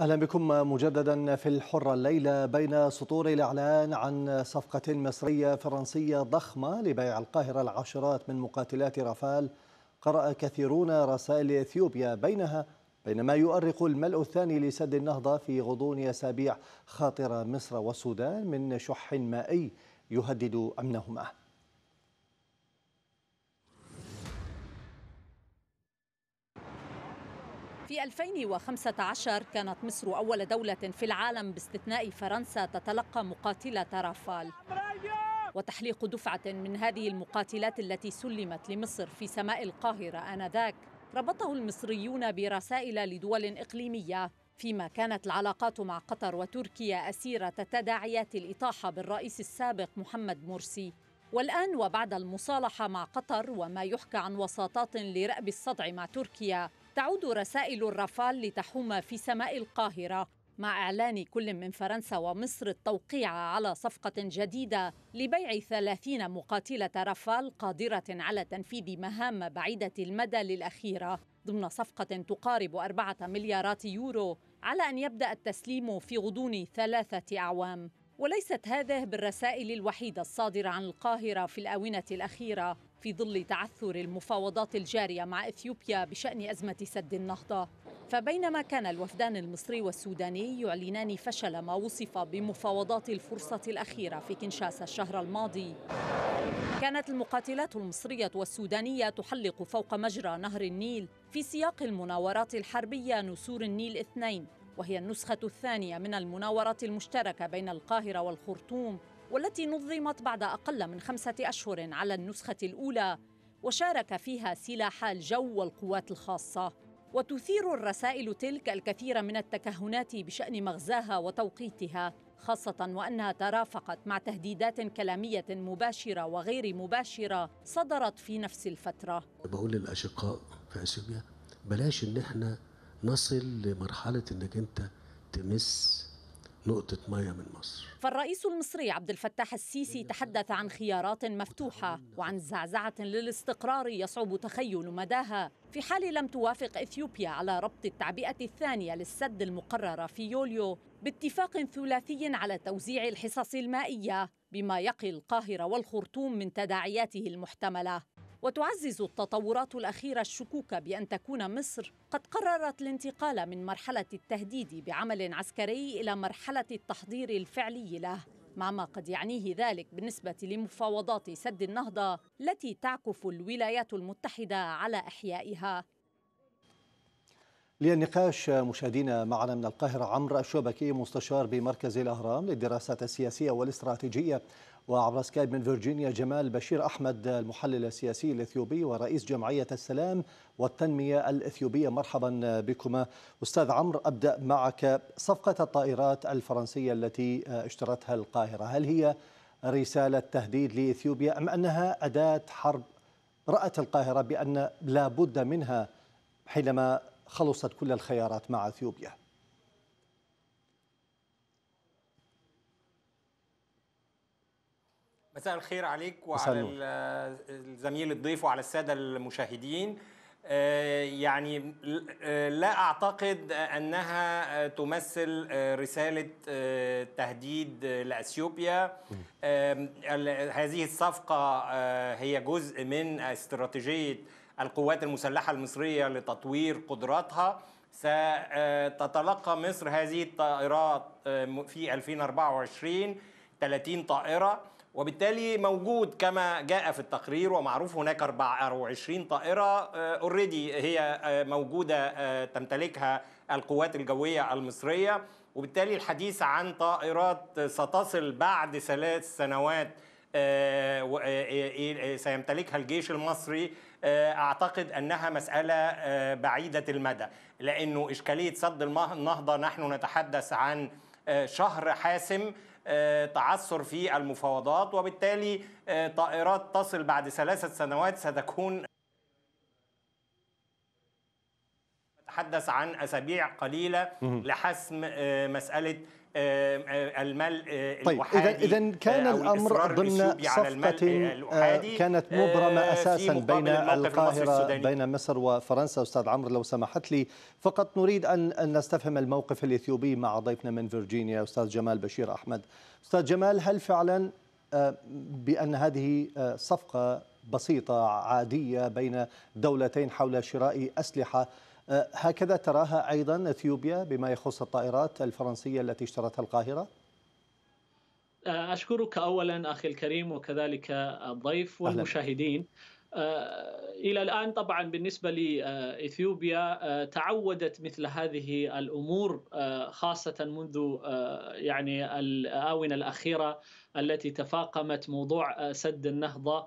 أهلا بكم مجددا في الحرة الليلة بين سطور الإعلان عن صفقة مصرية فرنسية ضخمة لبيع القاهرة العشرات من مقاتلات رافال قرأ كثيرون رسائل إثيوبيا بينها بينما يؤرق الملء الثاني لسد النهضة في غضون أسابيع خاطرة مصر والسودان من شح مائي يهدد أمنهما في 2015 كانت مصر أول دولة في العالم باستثناء فرنسا تتلقى مقاتلة رافال وتحليق دفعة من هذه المقاتلات التي سلمت لمصر في سماء القاهرة آنذاك ربطه المصريون برسائل لدول إقليمية فيما كانت العلاقات مع قطر وتركيا أسيرة تداعيات الإطاحة بالرئيس السابق محمد مرسي والآن وبعد المصالحة مع قطر وما يحكى عن وساطات لرأب الصدع مع تركيا تعود رسائل الرافال لتحوم في سماء القاهرة مع إعلان كل من فرنسا ومصر التوقيع على صفقة جديدة لبيع 30 مقاتلة رافال قادرة على تنفيذ مهام بعيدة المدى للأخيرة ضمن صفقة تقارب أربعة مليارات يورو على أن يبدأ التسليم في غضون ثلاثة أعوام وليست هذه بالرسائل الوحيدة الصادرة عن القاهرة في الآونة الأخيرة في ظل تعثر المفاوضات الجارية مع إثيوبيا بشأن أزمة سد النهضة فبينما كان الوفدان المصري والسوداني يعلنان فشل ما وصف بمفاوضات الفرصة الأخيرة في كنشاسا الشهر الماضي كانت المقاتلات المصرية والسودانية تحلق فوق مجرى نهر النيل في سياق المناورات الحربية نسور النيل اثنين وهي النسخة الثانية من المناورات المشتركة بين القاهرة والخرطوم والتي نظمت بعد أقل من خمسة أشهر على النسخة الأولى وشارك فيها سلاح الجو والقوات الخاصة وتثير الرسائل تلك الكثير من التكهنات بشأن مغزاها وتوقيتها خاصة وأنها ترافقت مع تهديدات كلامية مباشرة وغير مباشرة صدرت في نفس الفترة بقول للأشقاء في أثيوبيا بلاش إن إحنا نصل لمرحلة إنك أنت تمس نقطة مية من مصر فالرئيس المصري عبد الفتاح السيسي تحدث عن خيارات مفتوحة وعن زعزعة للاستقرار يصعب تخيل مداها في حال لم توافق إثيوبيا على ربط التعبئة الثانية للسد المقررة في يوليو باتفاق ثلاثي على توزيع الحصص المائية بما يقي القاهرة والخرطوم من تداعياته المحتملة وتعزز التطورات الأخيرة الشكوك بأن تكون مصر قد قررت الانتقال من مرحلة التهديد بعمل عسكري إلى مرحلة التحضير الفعلي له مع ما قد يعنيه ذلك بالنسبة لمفاوضات سد النهضة التي تعكف الولايات المتحدة على إحيائها للنقاش مشاهدينا معنا من القاهرة عمرو الشبكي مستشار بمركز الأهرام للدراسات السياسية والاستراتيجية وعبر سكايب من فيرجينيا جمال بشير أحمد المحلل السياسي الإثيوبي ورئيس جمعية السلام والتنمية الإثيوبية مرحبا بكما أستاذ عمرو أبدأ معك صفقة الطائرات الفرنسية التي اشترتها القاهرة هل هي رسالة تهديد لإثيوبيا أم أنها أداة حرب رأت القاهرة بأن لا بد منها حينما خلصت كل الخيارات مع إثيوبيا مساء الخير عليك وعلى الزميل الضيف وعلى الساده المشاهدين آه، يعني آه، لا اعتقد انها آه، تمثل رساله تهديد لاثيوبيا هذه الصفقه هي جزء من استراتيجيه القوات المسلحه المصريه لتطوير قدراتها ستتلقى مصر هذه الطائرات في 2024 30 طائره وبالتالي موجود كما جاء في التقرير ومعروف هناك 24 طائرة اوريدي آه، هي آه، موجودة آه، تمتلكها القوات الجوية المصرية وبالتالي الحديث عن طائرات ستصل بعد ثلاث سنوات سيمتلكها الجيش المصري اعتقد انها مساله بعيده المدى لانه اشكاليه سد النهضه نحن نتحدث عن شهر حاسم آه، تعثر في المفاوضات وبالتالي آه، طائرات تصل بعد ثلاثة سنوات ستكون تحدث عن أسابيع قليلة لحسم آه، مسألة آه، آه، الملء آه، طيب اذا اذا كان الامر ضمن يعني صفقه كانت مبرمه اساسا بين القاهره بين مصر وفرنسا استاذ عمرو لو سمحت لي فقط نريد ان نستفهم الموقف الاثيوبي مع ضيفنا من فيرجينيا استاذ جمال بشير احمد استاذ جمال هل فعلا بان هذه صفقه بسيطه عاديه بين دولتين حول شراء اسلحه أه، هكذا تراها أيضا أثيوبيا بما يخص الطائرات الفرنسية التي اشترتها القاهرة؟ أه، أشكرك أولا أخي الكريم وكذلك الضيف والمشاهدين أهلا. آه، الى الان طبعا بالنسبه لاثيوبيا آه، تعودت مثل هذه الامور آه، خاصه منذ يعني الاونه الاخيره التي تفاقمت موضوع سد النهضه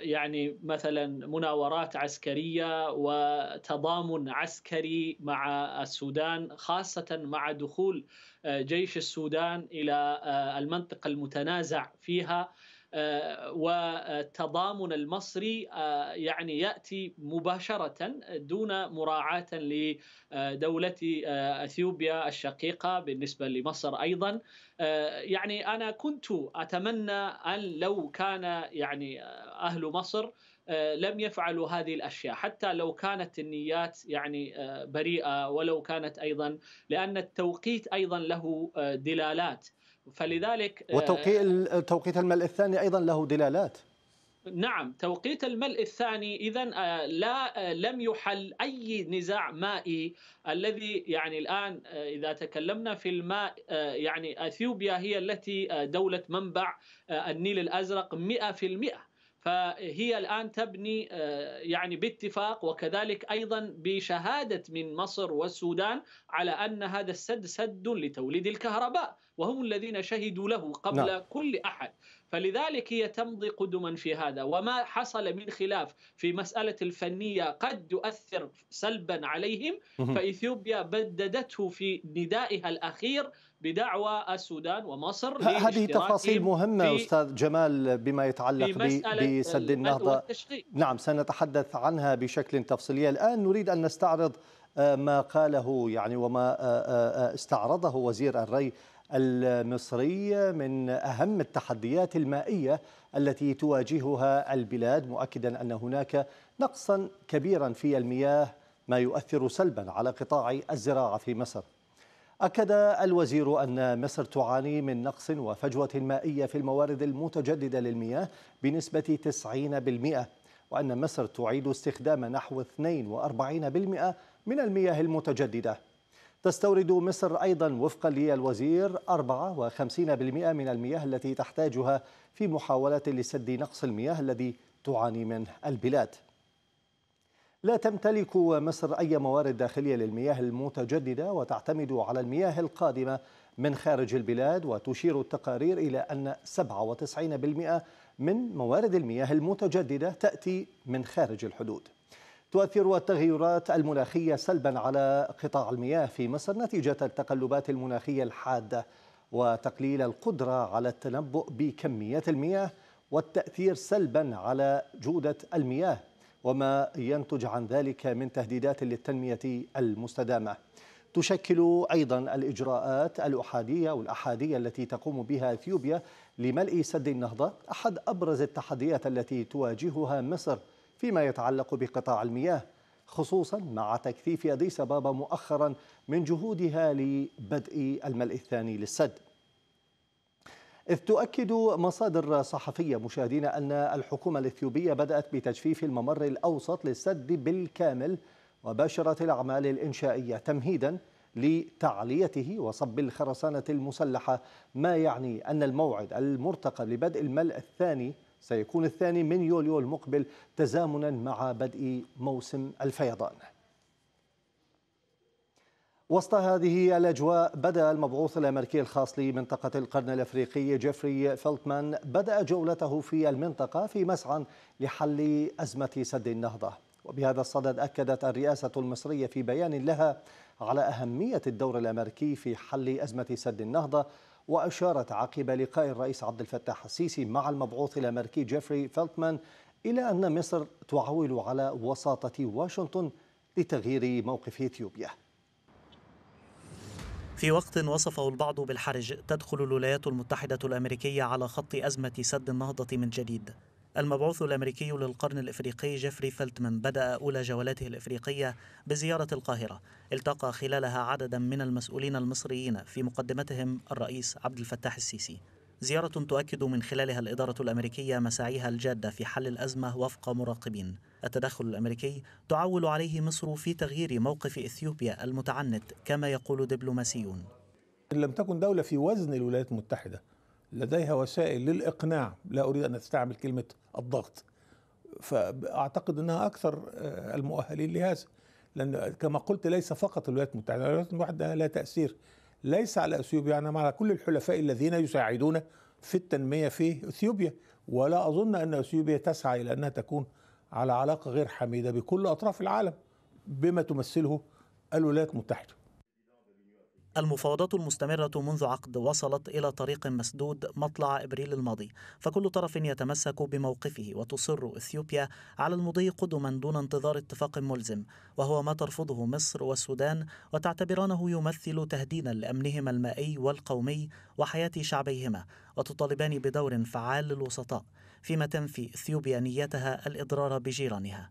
يعني مثلا مناورات عسكريه وتضامن عسكري مع السودان خاصه مع دخول جيش السودان الى المنطقه المتنازع فيها آه، والتضامن المصري آه، يعني ياتي مباشره دون مراعاه لدوله آه، اثيوبيا الشقيقه بالنسبه لمصر ايضا يعني انا كنت اتمنى ان لو كان يعني اهل مصر لم يفعلوا هذه الاشياء حتى لو كانت النيات يعني بريئه ولو كانت ايضا لان التوقيت ايضا له دلالات فلذلك آه، وتوقيت توقيت الملء الثاني ايضا له دلالات نعم توقيت الملء الثاني اذا آه، لا آه، لم يحل اي نزاع مائي الذي يعني الان اذا تكلمنا في الماء يعني اثيوبيا هي التي دوله منبع النيل الازرق 100% فهي الان تبني يعني باتفاق وكذلك ايضا بشهاده من مصر والسودان على ان هذا السد سد لتوليد الكهرباء وهم الذين شهدوا له قبل لا. نعم. كل أحد فلذلك هي تمضي قدما في هذا وما حصل من خلاف في مسألة الفنية قد يؤثر سلبا عليهم فإثيوبيا بددته في ندائها الأخير بدعوى السودان ومصر هذه تفاصيل مهمة أستاذ جمال بما يتعلق بسد النهضة نعم سنتحدث عنها بشكل تفصيلي الآن نريد أن نستعرض آه، ما قاله يعني وما آه، آه، استعرضه وزير الري المصري من أهم التحديات المائية التي تواجهها البلاد مؤكدا أن هناك نقصا كبيرا في المياه ما يؤثر سلبا على قطاع الزراعة في مصر أكد الوزير أن مصر تعاني من نقص وفجوة مائية في الموارد المتجددة للمياه بنسبة 90% وأن مصر تعيد استخدام نحو 42% من المياه المتجددة تستورد مصر أيضا وفقا للوزير 54% من المياه التي تحتاجها في محاولة لسد نقص المياه الذي تعاني منه البلاد لا تمتلك مصر أي موارد داخلية للمياه المتجددة وتعتمد على المياه القادمة من خارج البلاد وتشير التقارير إلى أن 97% من موارد المياه المتجددة تأتي من خارج الحدود تؤثر التغيرات المناخية سلبا على قطاع المياه في مصر نتيجة التقلبات المناخية الحادة وتقليل القدرة على التنبؤ بكميات المياه والتأثير سلبا على جودة المياه وما ينتج عن ذلك من تهديدات للتنمية المستدامة تشكل أيضا الإجراءات الأحادية والأحادية التي تقوم بها إثيوبيا لملء سد النهضة أحد أبرز التحديات التي تواجهها مصر فيما يتعلق بقطاع المياه خصوصا مع تكثيف أديس أبابا مؤخرا من جهودها لبدء الملء الثاني للسد إذ تؤكد مصادر صحفية مشاهدين أن الحكومة الإثيوبية بدأت بتجفيف الممر الأوسط للسد بالكامل وباشرت الأعمال الإنشائية تمهيدا لتعليته وصب الخرسانة المسلحة ما يعني أن الموعد المرتقب لبدء الملء الثاني سيكون الثاني من يوليو المقبل تزامنا مع بدء موسم الفيضان وسط هذه الأجواء بدأ المبعوث الأمريكي الخاص لمنطقة القرن الأفريقي جيفري فلتمان بدأ جولته في المنطقة في مسعى لحل أزمة سد النهضة وبهذا الصدد أكدت الرئاسة المصرية في بيان لها على أهمية الدور الأمريكي في حل أزمة سد النهضة وأشارت عقب لقاء الرئيس عبد الفتاح السيسي مع المبعوث الأمريكي جيفري فلتمان إلى أن مصر تعول على وساطة واشنطن لتغيير موقف إثيوبيا في وقت وصفه البعض بالحرج تدخل الولايات المتحدة الأمريكية على خط أزمة سد النهضة من جديد المبعوث الأمريكي للقرن الإفريقي جيفري فلتمان بدأ أولى جولاته الإفريقية بزيارة القاهرة التقى خلالها عددا من المسؤولين المصريين في مقدمتهم الرئيس عبد الفتاح السيسي زيارة تؤكد من خلالها الإدارة الأمريكية مساعيها الجادة في حل الأزمة وفق مراقبين التدخل الأمريكي تعول عليه مصر في تغيير موقف إثيوبيا المتعنت كما يقول دبلوماسيون إن لم تكن دولة في وزن الولايات المتحدة لديها وسائل للاقناع لا اريد ان استعمل كلمه الضغط فاعتقد انها اكثر آه، المؤهلين لهذا لان كما قلت ليس فقط الولايات المتحده الولايات المتحده لها تاثير ليس على اثيوبيا يعني على كل الحلفاء الذين يساعدون في التنميه في اثيوبيا ولا اظن ان اثيوبيا تسعى الى انها تكون على علاقه غير حميده بكل اطراف العالم بما تمثله الولايات المتحده المفاوضات المستمرة منذ عقد وصلت إلى طريق مسدود مطلع إبريل الماضي فكل طرف يتمسك بموقفه وتصر إثيوبيا على المضي قدما دون انتظار اتفاق ملزم وهو ما ترفضه مصر والسودان وتعتبرانه يمثل تهديدا لأمنهما المائي والقومي وحياة شعبيهما وتطالبان بدور فعال للوسطاء فيما تنفي إثيوبيا نيتها الإضرار بجيرانها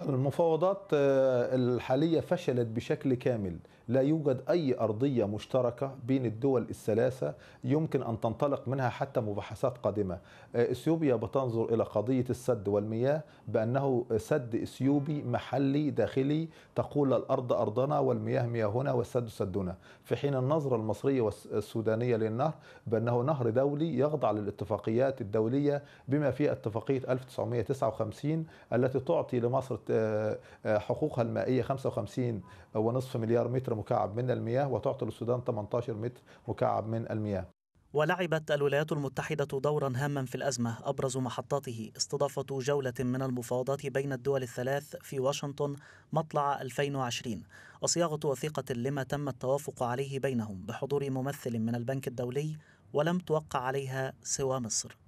المفاوضات آه، الحالية فشلت بشكل كامل لا يوجد أي أرضية مشتركة بين الدول الثلاثة يمكن أن تنطلق منها حتى مباحثات قادمة آه، إثيوبيا بتنظر إلى قضية السد والمياه بأنه سد إثيوبي محلي داخلي تقول الأرض أرضنا والمياه مياهنا والسد سدنا في حين النظرة المصرية والسودانية للنهر بأنه نهر دولي يخضع للاتفاقيات الدولية بما فيها اتفاقية 1959 التي تعطي لمصر آه، آه، حقوقها المائية 55 ونصف مليار متر مكعب من المياه وتعطي للسودان 18 متر مكعب من المياه ولعبت الولايات المتحدة دورا هاما في الأزمة أبرز محطاته استضافة جولة من المفاوضات بين الدول الثلاث في واشنطن مطلع 2020 وصياغة وثيقة لما تم التوافق عليه بينهم بحضور ممثل من البنك الدولي ولم توقع عليها سوى مصر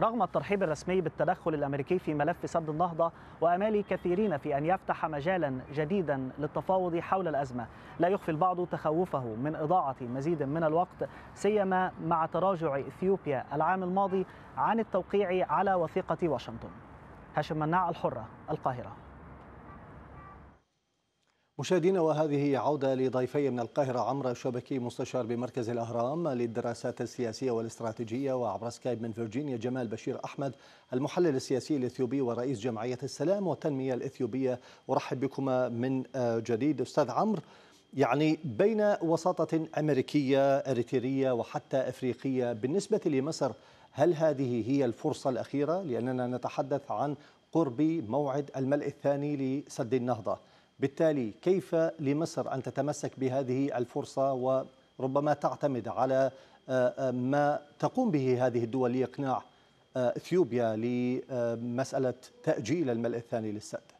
رغم الترحيب الرسمي بالتدخل الامريكي في ملف سد النهضه وامال كثيرين في ان يفتح مجالا جديدا للتفاوض حول الازمه، لا يخفي البعض تخوفه من اضاعه مزيد من الوقت سيما مع تراجع اثيوبيا العام الماضي عن التوقيع على وثيقه واشنطن. هاشم مناع الحره القاهره. مشاهدينا وهذه عودة لضيفي من القاهرة عمرو شبكي مستشار بمركز الأهرام للدراسات السياسية والاستراتيجية وعبر سكايب من فيرجينيا جمال بشير أحمد المحلل السياسي الإثيوبي ورئيس جمعية السلام والتنمية الإثيوبية أرحب بكما من جديد أستاذ عمرو يعني بين وساطة أمريكية إريترية وحتى أفريقية بالنسبة لمصر هل هذه هي الفرصة الأخيرة لأننا نتحدث عن قرب موعد الملء الثاني لسد النهضة بالتالي كيف لمصر أن تتمسك بهذه الفرصة وربما تعتمد على آه، آه، ما تقوم به هذه الدول لإقناع آه، إثيوبيا لمسألة تأجيل الملء الثاني للسد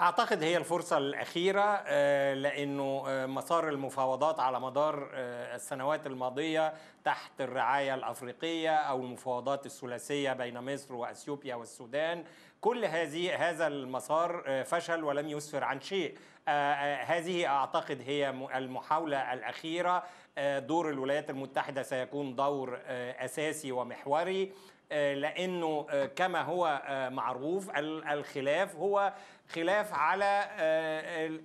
اعتقد هي الفرصه الاخيره آه، لانه آه، مسار المفاوضات على مدار آه، السنوات الماضيه تحت الرعايه الافريقيه او المفاوضات الثلاثيه بين مصر واثيوبيا والسودان كل هذه هذا المسار فشل ولم يسفر عن شيء هذه اعتقد هي المحاوله الاخيره دور الولايات المتحده سيكون دور اساسي ومحوري آه، لانه آه، كما هو آه، معروف الخلاف هو خلاف على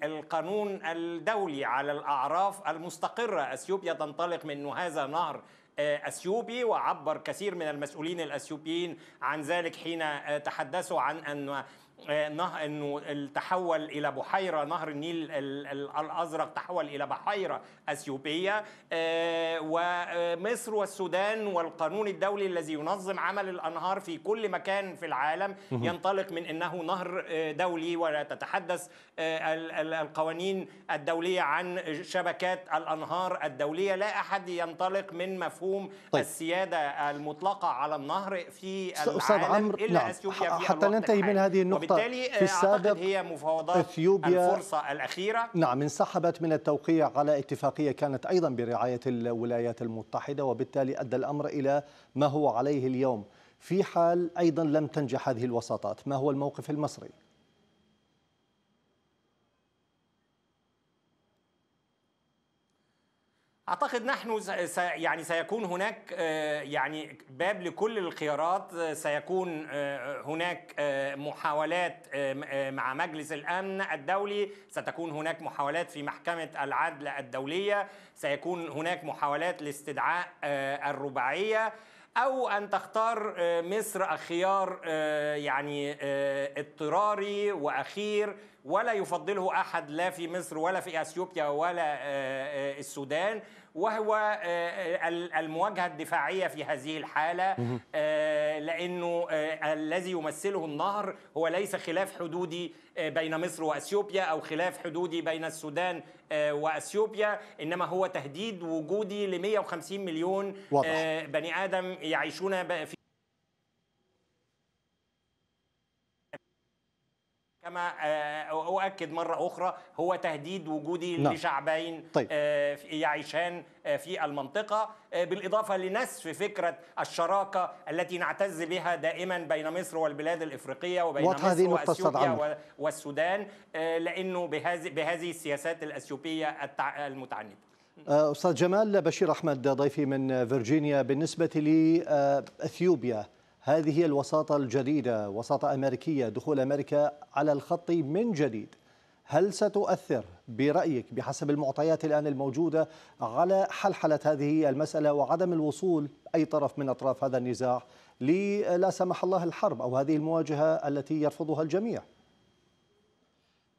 القانون الدولي على الاعراف المستقره اثيوبيا تنطلق من هذا نهر اثيوبي وعبر كثير من المسؤولين الاثيوبيين عن ذلك حين تحدثوا عن ان آه، انه تحول الى بحيره نهر النيل الازرق تحول الى بحيره اثيوبيه آه، ومصر آه، والسودان والقانون الدولي الذي ينظم عمل الانهار في كل مكان في العالم ينطلق من انه نهر دولي ولا تتحدث القوانين الدوليه عن شبكات الانهار الدوليه لا احد ينطلق من مفهوم طيب. السياده المطلقه على النهر في العالم الا نعم. اثيوبيا حتى ننتهي من هذه النقطه وبالتالي في آه، السابق هي مفاوضات إثيوبيا الفرصة الأخيرة نعم انسحبت من التوقيع على اتفاقية كانت أيضا برعاية الولايات المتحدة وبالتالي أدى الأمر إلى ما هو عليه اليوم في حال أيضا لم تنجح هذه الوساطات ما هو الموقف المصري؟ اعتقد نحن يعني سيكون هناك آه، يعني باب لكل الخيارات آه، سيكون آه، هناك محاولات مع مجلس الامن الدولي ستكون هناك محاولات في محكمه العدل الدوليه سيكون هناك محاولات لاستدعاء الرباعيه او ان تختار مصر خيار يعني اضطراري واخير ولا يفضله احد لا في مصر ولا في اثيوبيا ولا آه، آه، السودان وهو آه، المواجهه الدفاعيه في هذه الحاله لانه الذي يمثله النهر هو ليس خلاف حدودي بين مصر واثيوبيا او خلاف حدودي بين السودان واثيوبيا انما هو تهديد وجودي ل 150 مليون واضح. بني ادم يعيشون في كما آه، أؤكد مرة أخرى هو تهديد وجودي نعم. لشعبين طيب. آه، يعيشان آه، في المنطقة بالإضافة لنسف فكرة الشراكة التي نعتز بها دائما بين مصر والبلاد الإفريقية وبين مصر وأثيوبيا والسودان لأنه بهذه بهذه السياسات الأثيوبية المتعنده أستاذ جمال بشير أحمد ضيفي من فيرجينيا بالنسبة لأثيوبيا هذه هي الوساطة الجديدة وساطة أمريكية دخول أمريكا على الخط من جديد هل ستؤثر برأيك بحسب المعطيات الآن الموجودة على حلحلة هذه المسألة وعدم الوصول أي طرف من أطراف هذا النزاع للا سمح الله الحرب أو هذه المواجهة التي يرفضها الجميع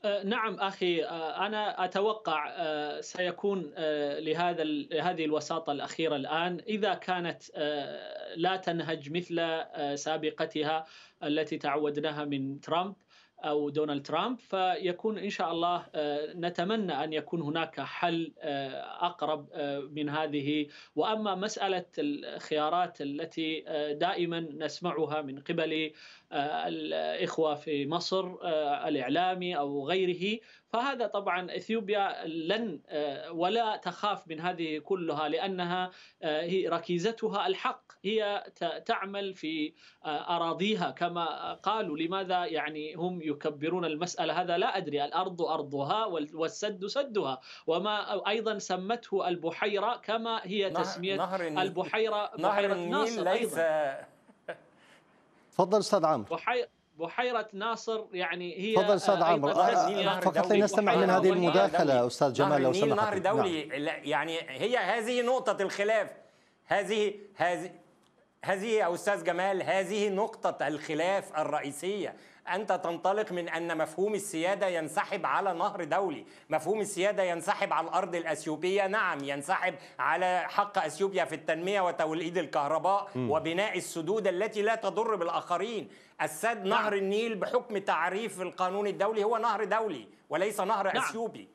آه، نعم اخي آه، انا اتوقع آه، سيكون لهذا هذه الوساطه الاخيره الان اذا كانت لا تنهج مثل سابقتها التي تعودناها من ترامب او دونالد ترامب فيكون ان شاء الله آه، نتمنى ان يكون هناك حل آه، اقرب آه، من هذه واما مساله الخيارات التي دائما نسمعها من قبل الاخوه في مصر الاعلامي او غيره فهذا طبعا اثيوبيا لن آه، ولا تخاف من هذه كلها لانها آه، هي ركيزتها الحق هي تعمل في آه، اراضيها كما قالوا لماذا يعني هم يكبرون المساله هذا لا ادري الارض ارضها والسد سدها وما ايضا سمته البحيره كما هي تسميه نهر البحيره نهر النيل ليس تفضل استاذ عمرو بحيره ناصر يعني هي تفضل استاذ عمرو آه، آه، فقط لنستمع من هذه المداخله استاذ جمال لو سمحت نهر دولي نعم. يعني هي هذه نقطه الخلاف هذه هذه هذه يا استاذ جمال هذه نقطه الخلاف الرئيسيه انت تنطلق من ان مفهوم السياده ينسحب على نهر دولي مفهوم السياده ينسحب على الارض الاثيوبيه نعم ينسحب على حق اثيوبيا في التنميه وتوليد الكهرباء م. وبناء السدود التي لا تضر بالاخرين السد نهر نعم. النيل بحكم تعريف القانون الدولي هو نهر دولي وليس نهر نعم. اثيوبي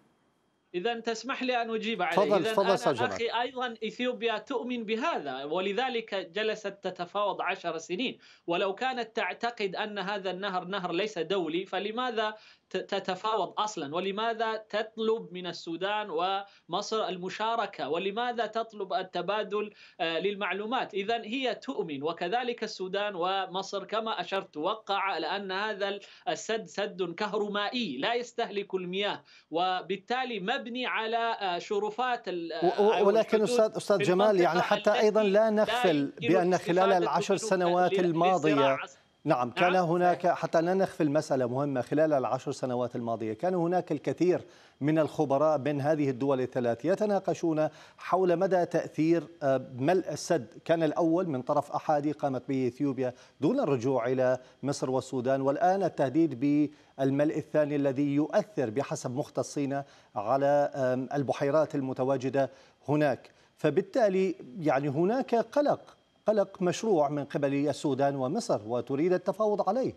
اذا تسمح لي ان اجيب عليه تفضل تفضل استاذ اخي ايضا اثيوبيا تؤمن بهذا ولذلك جلست تتفاوض عشر سنين ولو كانت تعتقد ان هذا النهر نهر ليس دولي فلماذا تتفاوض اصلا ولماذا تطلب من السودان ومصر المشاركه ولماذا تطلب التبادل آه، للمعلومات اذا هي تؤمن وكذلك السودان ومصر كما اشرت توقع لان هذا السد سد كهرمائي لا يستهلك المياه وبالتالي مبني على آه، شرفات آه، ولكن استاذ استاذ جمال يعني حتى ايضا لا نغفل بان خلال العشر سنوات الماضيه نعم،, نعم كان نعم. هناك حتى لا نخفي المسألة مهمة خلال العشر سنوات الماضية كان هناك الكثير من الخبراء من هذه الدول الثلاث يتناقشون حول مدى تأثير آه، ملء السد كان الأول من طرف أحادي قامت به إثيوبيا دون الرجوع إلى مصر والسودان والآن التهديد بالملء الثاني الذي يؤثر بحسب مختصين على البحيرات المتواجدة هناك فبالتالي يعني هناك قلق قلق مشروع من قبل السودان ومصر وتريد التفاوض عليه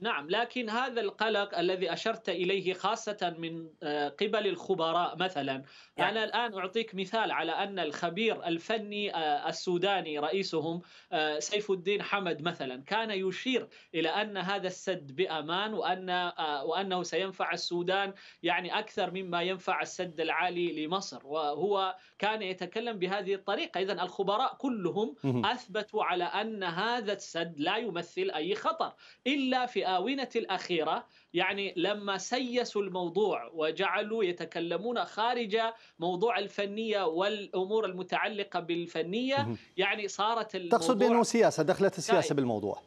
نعم لكن هذا القلق الذي اشرت اليه خاصه من آه، قبل الخبراء مثلا يعني. انا الان اعطيك مثال على ان الخبير الفني آه، السوداني رئيسهم آه، سيف الدين حمد مثلا كان يشير الى ان هذا السد بامان وان وانه سينفع السودان يعني اكثر مما ينفع السد العالي لمصر وهو كان يتكلم بهذه الطريقه اذا الخبراء كلهم اثبتوا على ان هذا السد لا يمثل اي خطر الا في الآونة الأخيرة يعني لما سيسوا الموضوع وجعلوا يتكلمون خارج موضوع الفنية والأمور المتعلقة بالفنية يعني صارت تقصد بأنه سياسة دخلت السياسة طيب. بالموضوع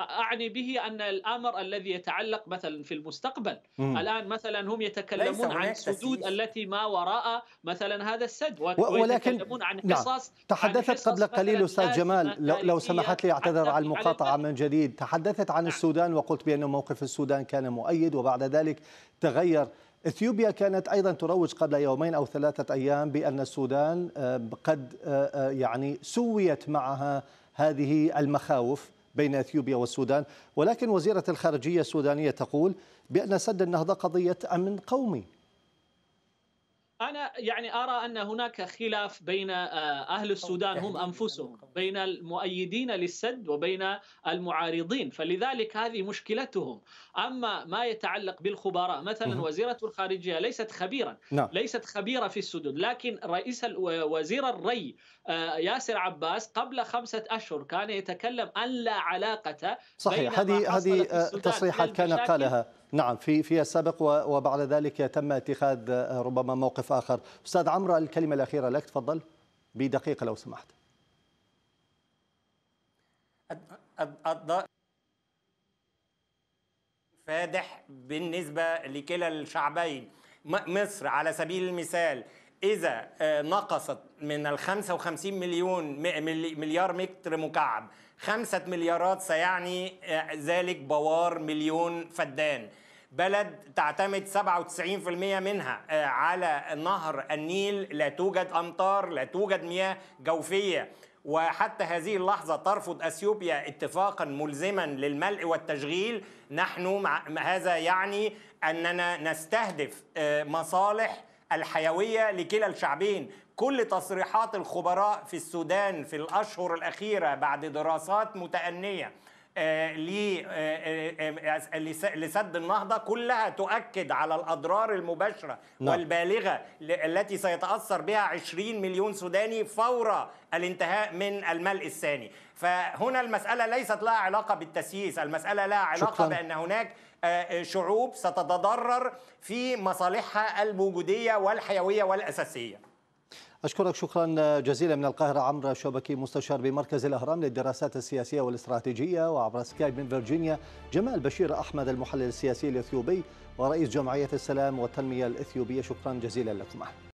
اعني به ان الامر الذي يتعلق مثلا في المستقبل مم. الان مثلا هم يتكلمون عن السدود التي ما وراء مثلا هذا السد ولكن عن قصص نعم. تحدثت عن قبل قليل استاذ جمال لو, سمحت لي اعتذر على المقاطعه من جديد تحدثت عن نعم. السودان وقلت بان موقف السودان كان مؤيد وبعد ذلك تغير اثيوبيا كانت ايضا تروج قبل يومين او ثلاثه ايام بان السودان آه، قد آه، آه، يعني سويت معها هذه المخاوف بين اثيوبيا والسودان، ولكن وزيره الخارجيه السودانيه تقول بان سد النهضه قضيه امن قومي انا يعني ارى ان هناك خلاف بين آه، اهل السودان هم انفسهم بين المؤيدين للسد وبين المعارضين فلذلك هذه مشكلتهم اما ما يتعلق بالخبراء مثلا وزيره الخارجيه ليست خبيرا نعم. ليست خبيره في السدود لكن رئيس وزير الري آه، ياسر عباس قبل خمسة اشهر كان يتكلم ان لا علاقه صحيح هذه هذه آه، تصريحات كان قالها نعم في في السابق وبعد ذلك تم اتخاذ آه، ربما موقف اخر استاذ عمرو الكلمه الاخيره لك تفضل بدقيقه لو سمحت فادح بالنسبه لكلا الشعبين مصر على سبيل المثال إذا آه، نقصت من ال 55 مليون مليار متر مكعب خمسة مليارات سيعني آه، ذلك بوار مليون فدان بلد تعتمد 97% منها آه، على نهر النيل لا توجد أمطار لا توجد مياه جوفية وحتى هذه اللحظة ترفض أثيوبيا اتفاقا ملزما للملء والتشغيل نحن مع هذا يعني أننا نستهدف مصالح الحيوية لكلا الشعبين كل تصريحات الخبراء في السودان في الأشهر الأخيرة بعد دراسات متأنية آه، آه، آه، لسد النهضه كلها تؤكد على الاضرار المباشره نعم. والبالغه التي سيتاثر بها 20 مليون سوداني فور الانتهاء من الملء الثاني فهنا المساله ليست لها علاقه بالتسييس المساله لها علاقه شكرا. بان هناك آه، آه، شعوب ستتضرر في مصالحها الوجودية والحيوية والأساسية أشكرك شكرا جزيلا من القاهرة عمرو شبكي مستشار بمركز الأهرام للدراسات السياسية والاستراتيجية وعبر سكايب من فيرجينيا جمال بشير أحمد المحلل السياسي الإثيوبي ورئيس جمعية السلام والتنمية الإثيوبية شكرا جزيلا لكما